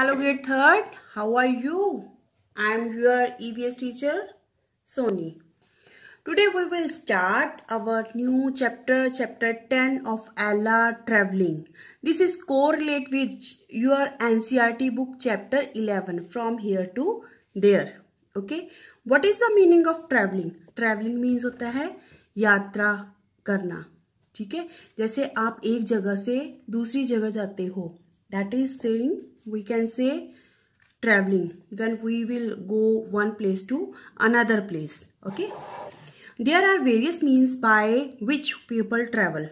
Hello grade 3rd, how are you? I am your EVS teacher Sony. Today we will start our new chapter, chapter 10 of Ella Traveling. This is correlate with your NCRT book chapter 11 from here to there. Okay. What is the meaning of traveling? Traveling means होता है यात्रा करना. ठीक है जैसे आप एक जगह से दूसरी जगह जाते हो that is saying we can say traveling when we will go one place to another place okay there are various means by which people travel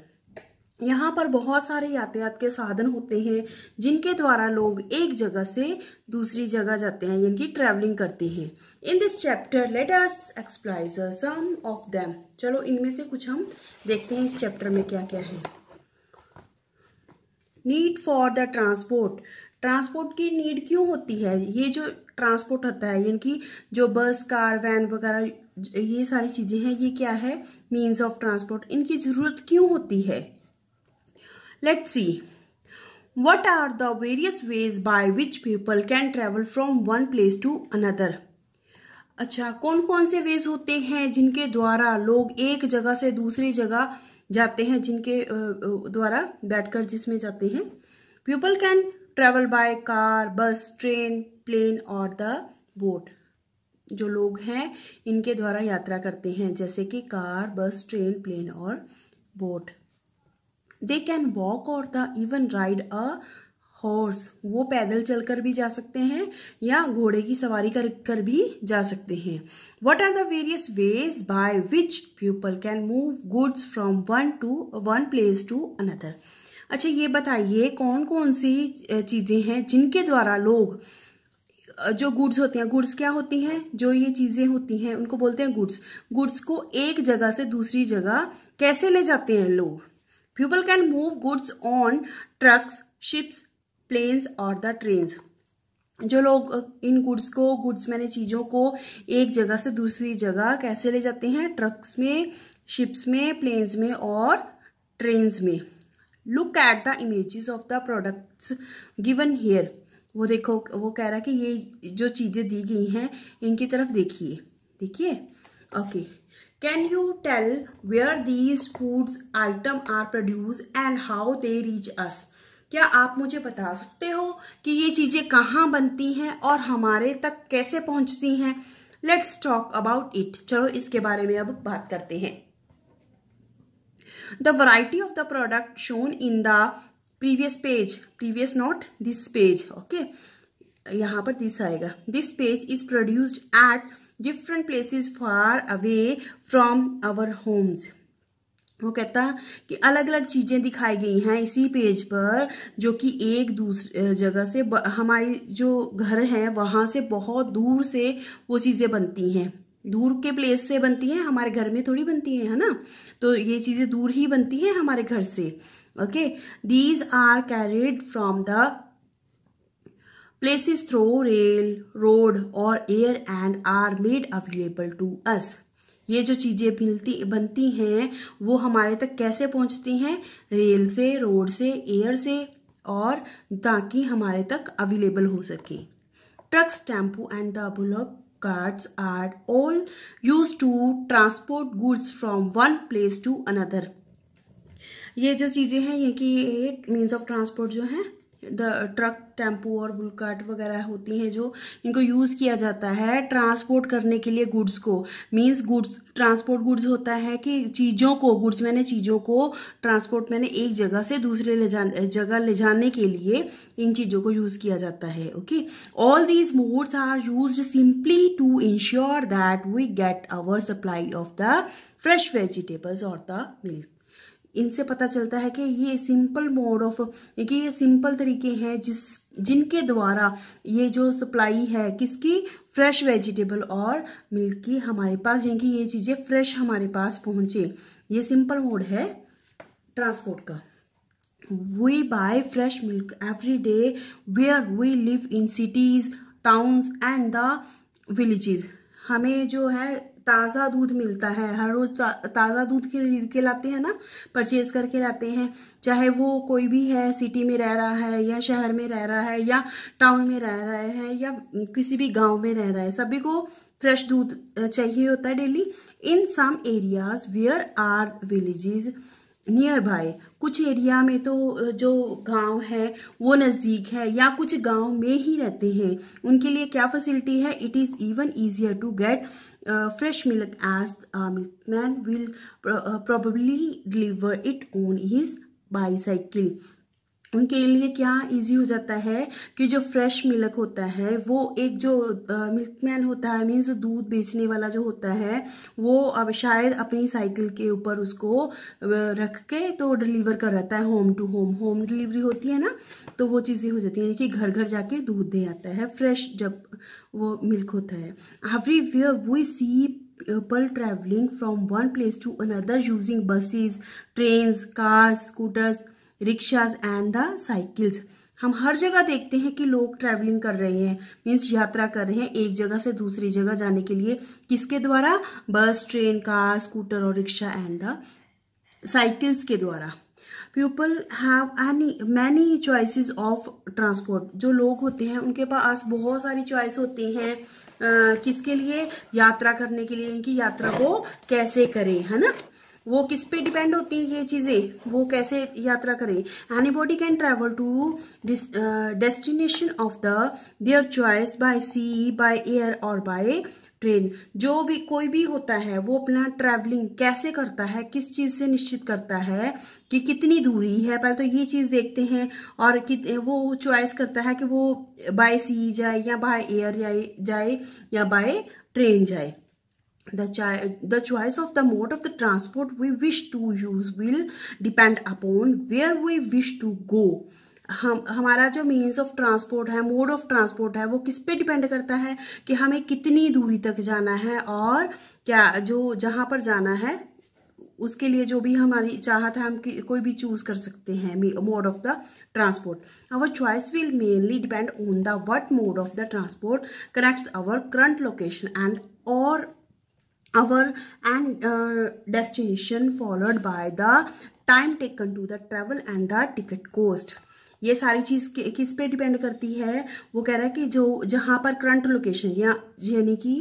यहाँ पर बहुत सारे यातायात के साधन होते हैं जिनके द्वारा लोग एक जगह से दूसरी जगह जाते हैं यानी कि ट्रैवलिंग करते हैं in this chapter let us explore some of them चलो इनमें से कुछ हम देखते हैं इस चैप्टर में क्या क्या है need for the transport transport की नीड क्यों होती है ये जो ट्रांसपोर्ट होता है यानी कि जो बस कार वैन वगैरह ये सारी चीज़ें हैं ये क्या है मीन्स ऑफ ट्रांसपोर्ट इनकी ज़रूरत क्यों होती है let see what are the various ways by which people can travel from one place to another अच्छा कौन कौन से वेज होते हैं जिनके द्वारा लोग एक जगह से दूसरी जगह जाते हैं जिनके द्वारा बैठकर जिसमें जाते हैं people can travel by car bus train plane और द बोट जो लोग हैं इनके द्वारा यात्रा करते हैं जैसे कि कार बस ट्रेन प्लेन और boat they can walk or the even ride a horse वो पैदल चलकर भी जा सकते हैं या घोड़े की सवारी कर कर भी जा सकते हैं what are the various ways by which people can move goods from one to one place to another अच्छा ये बताइए कौन कौन सी चीज़ें हैं जिनके द्वारा लोग जो गुड्स होते हैं गुड्स क्या होती हैं जो ये चीज़ें होती हैं उनको बोलते हैं गुड्स गुड्स को एक जगह से दूसरी जगह कैसे ले जाते हैं लोग people can move goods on trucks ships planes और द ट्रेन्स जो लोग इन गुड्स को गुड्स मैंने चीज़ों को एक जगह से दूसरी जगह कैसे ले जाते हैं ट्रक्स में शिप्स में प्लेन्स में और ट्रेन्स में look at the images of the products given here वो देखो वो कह रहा है कि ये जो चीज़ें दी गई हैं इनकी तरफ देखिए देखिए okay can you tell where these foods item are produce and how they reach us क्या आप मुझे बता सकते हो कि ये चीज़ें कहाँ बनती हैं और हमारे तक कैसे पहुंचती हैं लेट्स टॉक अबाउट इट चलो इसके बारे में अब बात करते हैं the variety of the product shown in the previous page previous not this page okay यहाँ पर दिस आएगा this page is produced at different places far away from our homes वो कहता कि अलग अलग चीजें दिखाई गई हैं इसी पेज पर जो कि एक दूसरे जगह से हमारी जो घर है वहां से बहुत दूर से वो चीजें बनती हैं दूर के प्लेस से बनती हैं हमारे घर में थोड़ी बनती हैं है ना तो ये चीज़ें दूर ही बनती हैं हमारे घर से okay these are carried from the places through rail road और air and are made available to us ये जो चीज़ें मिलती बनती हैं वो हमारे तक कैसे पहुंचती हैं रेल से रोड से एयर से और ताकि हमारे तक अवेलेबल हो सके trucks tempo and the bullock carts are all used to transport goods from one place to another ये जो चीज़ें हैं ये कि ये मीन्स ऑफ ट्रांसपोर्ट जो है ट्रक टेम्पो और बुलकाट वगैरह होती हैं जो इनको यूज़ किया जाता है ट्रांसपोर्ट करने के लिए गुड्स को मींस गुड्स ट्रांसपोर्ट गुड्स होता है कि चीज़ों को गुड्स मैंने चीज़ों को ट्रांसपोर्ट मैंने एक जगह से दूसरे ले जा जगह ले जाने के लिए इन चीज़ों को यूज़ किया जाता है okay all these modes are use simply to ensure that we get our supply of the fresh vegetables और द मिल्क इनसे पता चलता है कि ये सिंपल मोड ऑफ कि ये सिंपल तरीके हैं जिस जिनके द्वारा ये जो सप्लाई है किसकी फ्रेश वेजिटेबल और मिल्क की हमारे पास जिनकी ये चीज़ें फ्रेश हमारे पास पहुंचे ये सिंपल मोड है ट्रांसपोर्ट का we buy fresh milk every day where we live in cities towns and the villages हमें जो है ताज़ा दूध मिलता है हर रोज़ ता, ताज़ा दूध खरीद के लाते हैं ना परचेज करके लाते हैं चाहे वो कोई भी है सिटी में रह रहा है या शहर में रह रहा है या टाउन में रह रहा है या किसी भी गांव में रह रहा है सभी को फ्रेश दूध चाहिए होता है daily in some areas where are villages nearby कुछ एरिया में तो जो गांव है वो नज़दीक है या कुछ गांव में ही रहते हैं उनके लिए क्या फैसिलिटी है it is even easier to get fresh milk as milkman will probably deliver it on his bicycle उनके लिए क्या इजी हो जाता है कि जो फ्रेश मिल्क होता है वो एक जो मिल्क मैन होता है मीन्स दूध बेचने वाला जो होता है वो अब शायद अपनी साइकिल के ऊपर उसको रख के तो डिलीवर कर रहता है home to home home delivery होती है ना तो वो चीज़ें हो जाती हैं कि घर घर जाके दूध दे आता है फ्रेश जब वो मिल्क होता है where we see people travelling from one place to another using buses train cars scooters rickshaws and the cycles हम हर जगह देखते हैं कि लोग ट्रैवलिंग कर रहे हैं मीन्स यात्रा कर रहे हैं एक जगह से दूसरी जगह जाने के लिए किसके द्वारा बस ट्रेन कार स्कूटर और रिक्शा एंड द साइकिल्स के द्वारा people have any many choices of transport जो लोग होते हैं उनके पास बहुत सारी चॉइस होती हैं किसके लिए यात्रा करने के लिए इनकी यात्रा को कैसे करें है ना वो किस पे डिपेंड होती है ये चीज़ें वो कैसे यात्रा करें anybody can travel to destination of the their choice by sea by air or by train जो भी कोई भी होता है वो अपना ट्रैवलिंग कैसे करता है किस चीज़ से निश्चित करता है कि कितनी दूरी है पहले तो ये चीज़ देखते हैं और वो चॉइस करता है कि वो बाय सी जाए या बाय एयर जाए या बाय ट्रेन जाए the, chi the choice of the mode of the transport we wish to use will depend upon where we wish to go हम हमारा जो मीन्स ऑफ ट्रांसपोर्ट है मोड ऑफ ट्रांसपोर्ट है वो किस पे डिपेंड करता है कि हमें कितनी दूरी तक जाना है और क्या जो जहाँ पर जाना है उसके लिए जो भी हमारी चाहत है हम कोई भी चूज कर सकते हैं mode of the transport our choice will mainly depend on the what mode of the transport connects our current location and और our and uh, destination followed by the time taken to the travel and the ticket cost ये सारी चीज़ किस पे depend करती है वो कह रहा है कि जो जहां पर करंट लोकेशन या यानी कि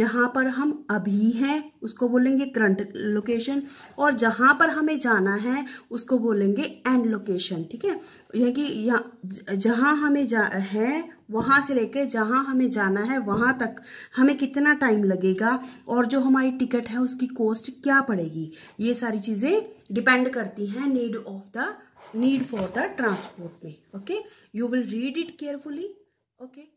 जहां पर हम अभी हैं उसको बोलेंगे करंट लोकेशन और जहां पर हमें जाना है उसको बोलेंगे एंड लोकेशन ठीक है यानी कि जहाँ हमें जा है वहां से लेकर जहां हमें जाना है वहां तक हमें कितना टाइम लगेगा और जो हमारी टिकट है उसकी कॉस्ट क्या पड़ेगी ये सारी चीज़ें डिपेंड करती हैं need of the need for the transport me okay you will read it carefully okay